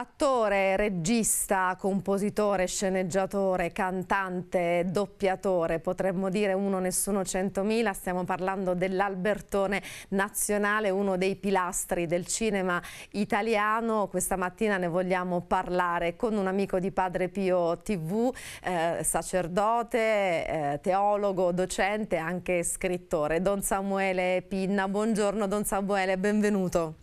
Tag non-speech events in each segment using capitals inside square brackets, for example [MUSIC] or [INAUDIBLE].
Attore, regista, compositore, sceneggiatore, cantante, doppiatore, potremmo dire uno nessuno centomila, stiamo parlando dell'Albertone nazionale, uno dei pilastri del cinema italiano. Questa mattina ne vogliamo parlare con un amico di Padre Pio TV, eh, sacerdote, eh, teologo, docente, anche scrittore, Don Samuele Pinna. Buongiorno Don Samuele, benvenuto.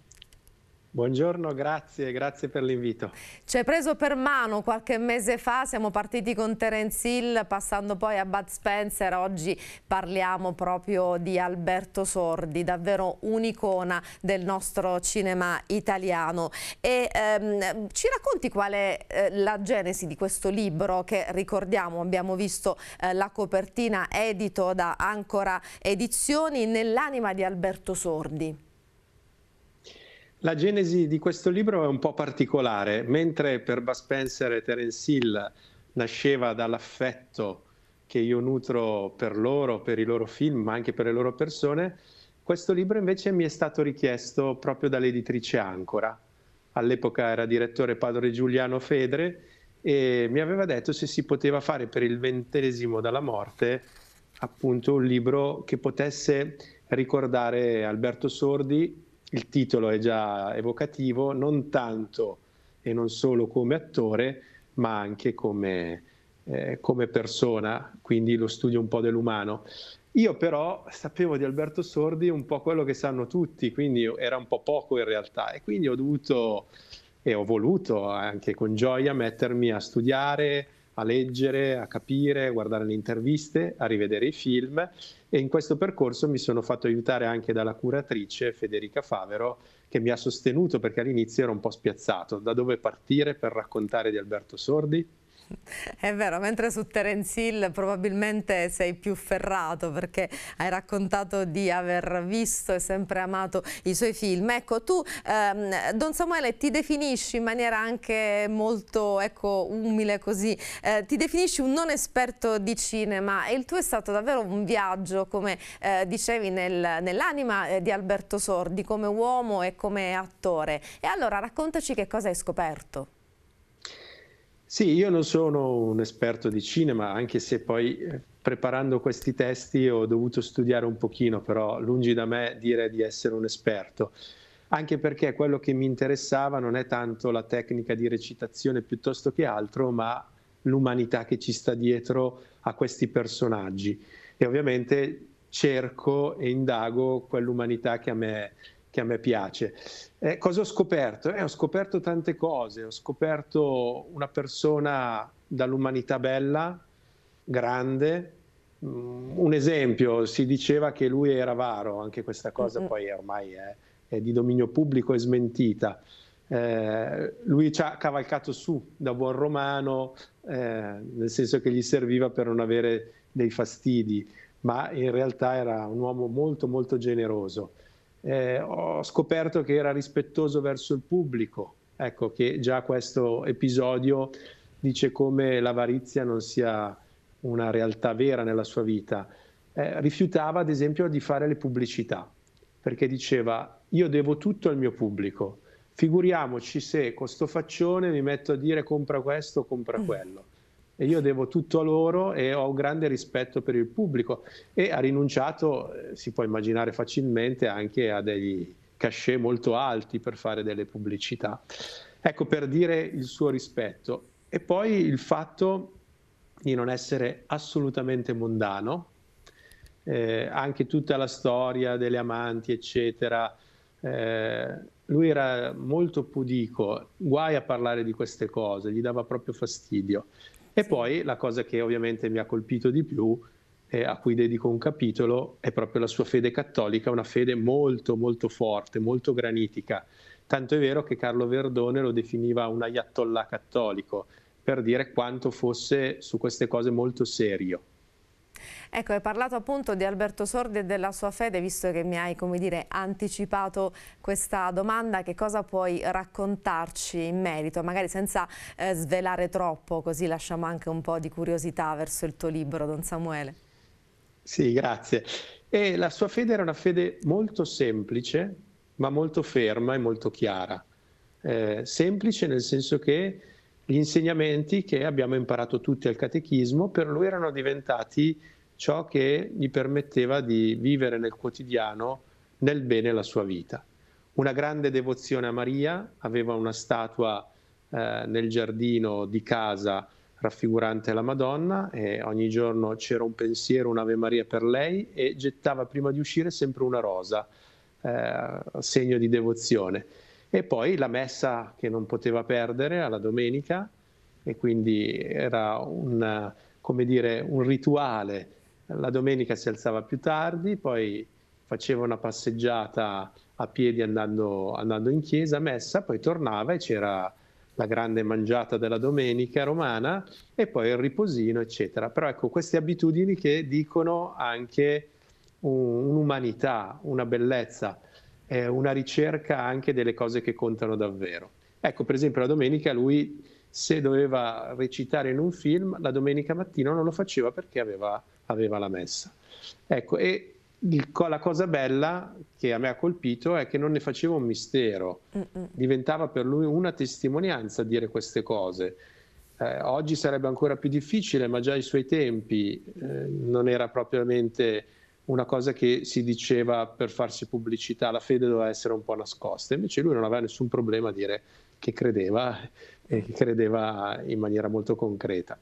Buongiorno, grazie, grazie per l'invito. Ci hai preso per mano qualche mese fa, siamo partiti con Terence Hill, passando poi a Bud Spencer, oggi parliamo proprio di Alberto Sordi, davvero un'icona del nostro cinema italiano. E, ehm, ci racconti qual è eh, la genesi di questo libro che ricordiamo, abbiamo visto eh, la copertina edito da Ancora Edizioni, nell'anima di Alberto Sordi. La genesi di questo libro è un po' particolare, mentre per Bud Spencer e Terence Hill nasceva dall'affetto che io nutro per loro, per i loro film, ma anche per le loro persone, questo libro invece mi è stato richiesto proprio dall'editrice Ancora. All'epoca era direttore padre Giuliano Fedre e mi aveva detto se si poteva fare per il ventesimo dalla morte appunto un libro che potesse ricordare Alberto Sordi il titolo è già evocativo, non tanto e non solo come attore, ma anche come, eh, come persona, quindi lo studio un po' dell'umano. Io però sapevo di Alberto Sordi un po' quello che sanno tutti, quindi era un po' poco in realtà e quindi ho dovuto e ho voluto anche con gioia mettermi a studiare, a leggere, a capire, a guardare le interviste, a rivedere i film e in questo percorso mi sono fatto aiutare anche dalla curatrice Federica Favero che mi ha sostenuto perché all'inizio ero un po' spiazzato. Da dove partire per raccontare di Alberto Sordi? [LAUGHS] È vero, mentre su Terence Hill probabilmente sei più ferrato perché hai raccontato di aver visto e sempre amato i suoi film. Ecco, tu, ehm, Don Samuele, ti definisci in maniera anche molto ecco, umile così, eh, ti definisci un non esperto di cinema e il tuo è stato davvero un viaggio, come eh, dicevi, nel, nell'anima eh, di Alberto Sordi, come uomo e come attore. E allora raccontaci che cosa hai scoperto. Sì, io non sono un esperto di cinema, anche se poi eh, preparando questi testi ho dovuto studiare un pochino, però lungi da me dire di essere un esperto, anche perché quello che mi interessava non è tanto la tecnica di recitazione piuttosto che altro, ma l'umanità che ci sta dietro a questi personaggi e ovviamente cerco e indago quell'umanità che a me che a me piace. Eh, cosa ho scoperto? Eh, ho scoperto tante cose, ho scoperto una persona dall'umanità bella, grande, mm, un esempio, si diceva che lui era avaro, anche questa cosa poi ormai è, è, di dominio pubblico e smentita. Eh, lui ci ha cavalcato su da buon romano, eh, nel senso che gli serviva per non avere dei fastidi, ma in realtà era un uomo molto molto generoso eh, ho scoperto che era rispettoso verso il pubblico, ecco che già questo episodio dice come l'avarizia non sia una realtà vera nella sua vita. Eh, rifiutava ad esempio di fare le pubblicità, perché diceva io devo tutto al mio pubblico, figuriamoci se con sto faccione mi metto a dire compra questo, compra mm. quello e io devo tutto a loro e ho un grande rispetto per il pubblico e ha rinunciato, eh, si può immaginare facilmente, anche a degli cachet molto alti per fare delle pubblicità. Ecco, per dire il suo rispetto. E poi il fatto di non essere assolutamente mondano, eh, anche tutta la storia delle amanti, eccetera. Eh, lui era molto pudico, guai a parlare di queste cose, gli dava proprio fastidio. E poi la cosa che ovviamente mi ha colpito di più, eh, a cui dedico un capitolo, è proprio la sua fede cattolica, una fede molto molto forte, molto granitica. Tanto è vero che Carlo Verdone lo definiva un ayatollah cattolico, per dire quanto fosse su queste cose molto serio. Ecco, hai parlato appunto di Alberto Sordi e della sua fede, visto che mi hai, come dire, anticipato questa domanda, che cosa puoi raccontarci in merito? Magari senza eh, svelare troppo, così lasciamo anche un po' di curiosità verso il tuo libro, Don Samuele. Sì, grazie. E la sua fede era una fede molto semplice, ma molto ferma e molto chiara. Eh, semplice nel senso che gli insegnamenti che abbiamo imparato tutti al catechismo per lui erano diventati ciò che gli permetteva di vivere nel quotidiano nel bene la sua vita. Una grande devozione a Maria, aveva una statua eh, nel giardino di casa raffigurante la Madonna e ogni giorno c'era un pensiero, un'Ave Maria per lei e gettava prima di uscire sempre una rosa, eh, segno di devozione. E poi la messa che non poteva perdere alla domenica e quindi era un, dire, un rituale. La domenica si alzava più tardi, poi faceva una passeggiata a piedi andando, andando in chiesa, messa, poi tornava e c'era la grande mangiata della domenica romana e poi il riposino, eccetera. Però ecco, queste abitudini che dicono anche un'umanità, una bellezza eh, una ricerca anche delle cose che contano davvero. Ecco, per esempio, la domenica lui se doveva recitare in un film, la domenica mattina non lo faceva perché aveva, aveva la messa. Ecco, e il, la cosa bella che a me ha colpito è che non ne faceva un mistero, diventava per lui una testimonianza dire queste cose. Eh, oggi sarebbe ancora più difficile, ma già ai suoi tempi eh, non era propriamente una cosa che si diceva per farsi pubblicità, la fede doveva essere un po' nascosta, invece lui non aveva nessun problema a dire che credeva e eh, che credeva in maniera molto concreta.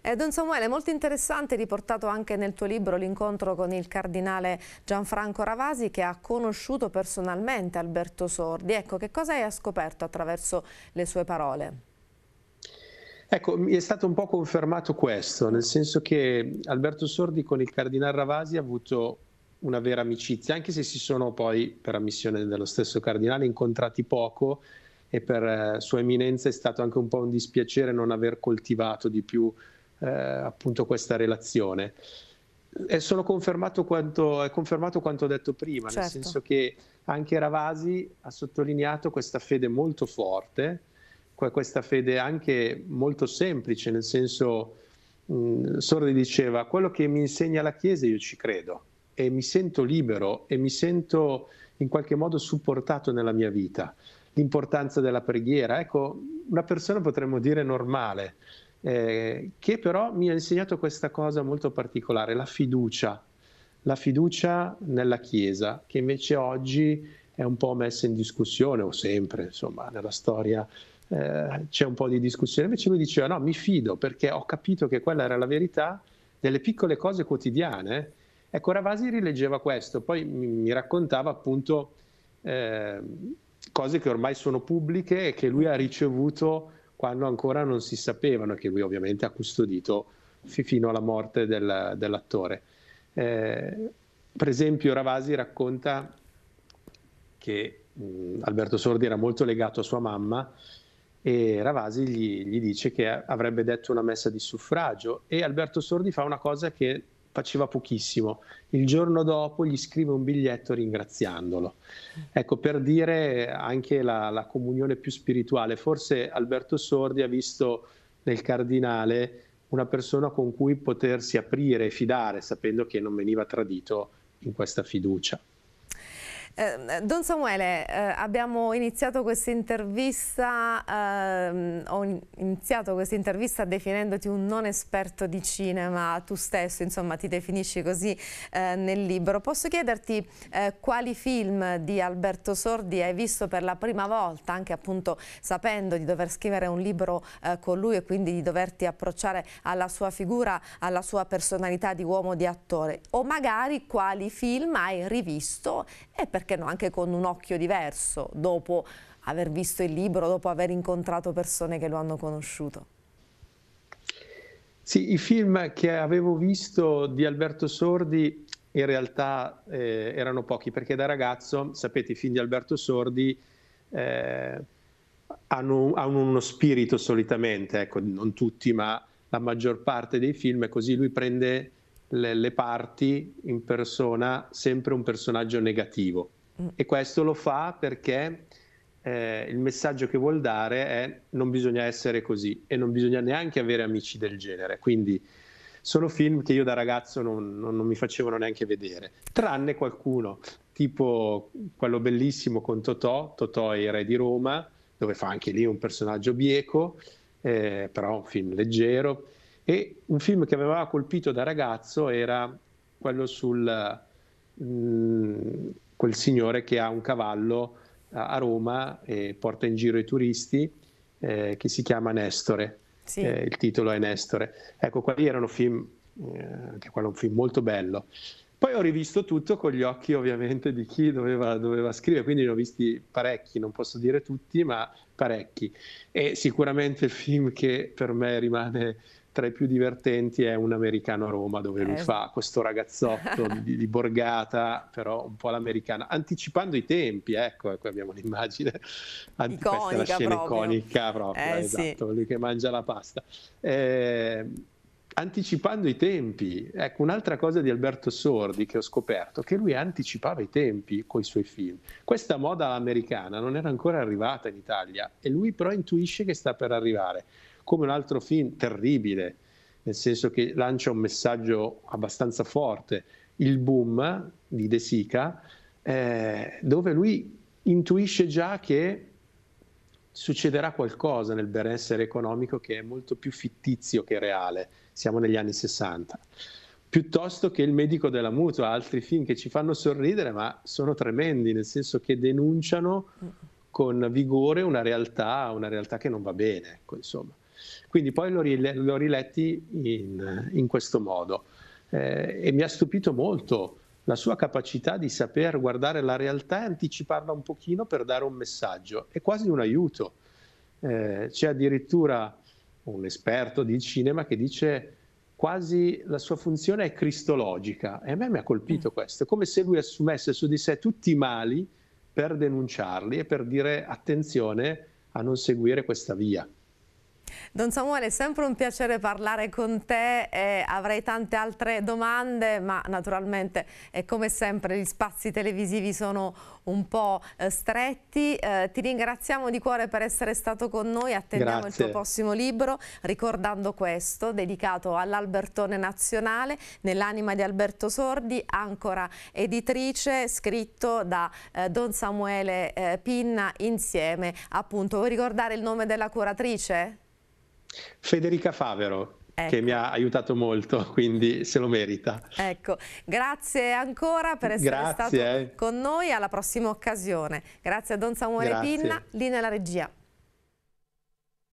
Eh, Don Samuele, è molto interessante, riportato anche nel tuo libro l'incontro con il cardinale Gianfranco Ravasi che ha conosciuto personalmente Alberto Sordi. Ecco, che cosa hai scoperto attraverso le sue parole? Ecco, mi è stato un po' confermato questo, nel senso che Alberto Sordi con il Cardinal Ravasi ha avuto una vera amicizia, anche se si sono poi, per ammissione dello stesso Cardinale, incontrati poco e per eh, sua eminenza è stato anche un po' un dispiacere non aver coltivato di più eh, appunto questa relazione. È solo confermato quanto, è confermato quanto ho detto prima, certo. nel senso che anche Ravasi ha sottolineato questa fede molto forte questa fede anche molto semplice, nel senso, mh, Sordi diceva, quello che mi insegna la Chiesa io ci credo e mi sento libero e mi sento in qualche modo supportato nella mia vita. L'importanza della preghiera, ecco, una persona potremmo dire normale, eh, che però mi ha insegnato questa cosa molto particolare, la fiducia, la fiducia nella Chiesa, che invece oggi è un po' messa in discussione, o sempre, insomma, nella storia eh, c'è un po' di discussione. Invece lui diceva no, mi fido perché ho capito che quella era la verità delle piccole cose quotidiane. Ecco, Ravasi rileggeva questo, poi mi raccontava appunto eh, cose che ormai sono pubbliche e che lui ha ricevuto quando ancora non si sapevano, che lui ovviamente ha custodito fino alla morte del, dell'attore. Eh, per esempio Ravasi racconta che mh, Alberto Sordi era molto legato a sua mamma e Ravasi gli, gli, dice che avrebbe detto una messa di suffragio e Alberto Sordi fa una cosa che faceva pochissimo. Il giorno dopo gli scrive un biglietto ringraziandolo. Ecco, per dire anche la, la comunione più spirituale, forse Alberto Sordi ha visto nel cardinale una persona con cui potersi aprire e fidare, sapendo che non veniva tradito in questa fiducia. Eh, Don Samuele, eh, abbiamo iniziato questa intervista, eh, ho iniziato questa intervista definendoti un non esperto di cinema, tu stesso insomma ti definisci così eh, nel libro. Posso chiederti eh, quali film di Alberto Sordi hai visto per la prima volta, anche appunto sapendo di dover scrivere un libro eh, con lui e quindi di doverti approcciare alla sua figura, alla sua personalità di uomo, di attore, o magari quali film hai rivisto e perché? perché no, anche con un occhio diverso, dopo aver visto il libro, dopo aver incontrato persone che lo hanno conosciuto. Sì, i film che avevo visto di Alberto Sordi in realtà eh, erano pochi, perché da ragazzo, sapete, i film di Alberto Sordi eh, hanno, hanno, uno spirito solitamente, ecco, non tutti, ma la maggior parte dei film, così lui prende le, le parti in persona, sempre un personaggio negativo. Mm. E questo lo fa perché eh, il messaggio che vuol dare è non bisogna essere così e non bisogna neanche avere amici del genere. Quindi sono film che io da ragazzo non, non, non mi facevano neanche vedere, tranne qualcuno, tipo quello bellissimo con Totò, Totò è il re di Roma, dove fa anche lì un personaggio bieco, eh, però un film leggero. E un film che mi aveva colpito da ragazzo era quello sul... Mh, mm, quel signore che ha un cavallo a Roma e porta in giro i turisti eh, che si chiama Nestore. Sì. Eh, il titolo è Nestore. Ecco, quelli erano film, eh, anche quello è un film molto bello. Poi ho rivisto tutto con gli occhi ovviamente di chi doveva, doveva, scrivere, quindi ne ho visti parecchi, non posso dire tutti, ma parecchi. E sicuramente il film che per me rimane tra i più divertenti è un americano a Roma dove eh. lui fa questo ragazzotto [LAUGHS] di, di, borgata, però un po' l'americana, anticipando i tempi, ecco, qui abbiamo l'immagine, Anti, iconica questa è la scena proprio. iconica proprio, eh, esatto, sì. lui che mangia la pasta. Eh, anticipando i tempi, ecco un'altra cosa di Alberto Sordi che ho scoperto, che lui anticipava i tempi con i suoi film. Questa moda americana non era ancora arrivata in Italia e lui però intuisce che sta per arrivare come un altro film terribile, nel senso che lancia un messaggio abbastanza forte, il boom di De Sica, eh, dove lui intuisce già che succederà qualcosa nel benessere economico che è molto più fittizio che reale, siamo negli anni 60 piuttosto che Il medico della mutua, altri film che ci fanno sorridere, ma sono tremendi, nel senso che denunciano mm. con vigore una realtà, una realtà che non va bene, ecco, insomma. Quindi poi l'ho, rile- l'ho riletti in, in, questo modo eh, e mi ha stupito molto la sua capacità di saper guardare la realtà e anticiparla un pochino per dare un messaggio. È quasi un aiuto. Eh, c'è addirittura un esperto di cinema che dice quasi la sua funzione è cristologica e a me mi ha colpito mm. questo, è come se lui assumesse su di sé tutti i mali per denunciarli e per dire attenzione a non seguire questa via. Don Samuele, è sempre un piacere parlare con te, eh, avrei tante altre domande, ma naturalmente eh, come sempre gli spazi televisivi sono un po' eh, stretti. Eh, ti ringraziamo di cuore per essere stato con noi, attendiamo Grazie. il tuo prossimo libro, ricordando questo, dedicato all'Albertone Nazionale, nell'anima di Alberto Sordi, ancora editrice, scritto da eh, Don Samuele eh, Pinna insieme appunto. Vuoi ricordare il nome della curatrice? Federica Favero, Ecco. che mi ha ecco. aiutato molto, [LAUGHS] quindi se lo merita. Ecco, grazie ancora per essere grazie, stato eh. con noi alla prossima occasione. Grazie a Don Samuele grazie. Pinna, lì nella regia.